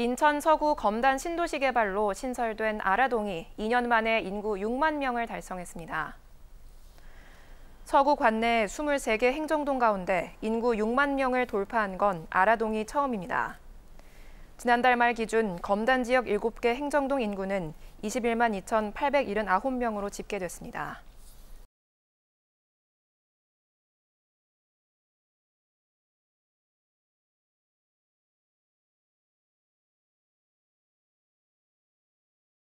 인천 서구 검단 신도시 개발로 신설된 아라동이 2년 만에 인구 6만 명을 달성했습니다. 서구 관내 23개 행정동 가운데 인구 6만 명을 돌파한 건 아라동이 처음입니다. 지난달 말 기준 검단 지역 7개 행정동 인구는 21만 2,879명으로 집계됐습니다.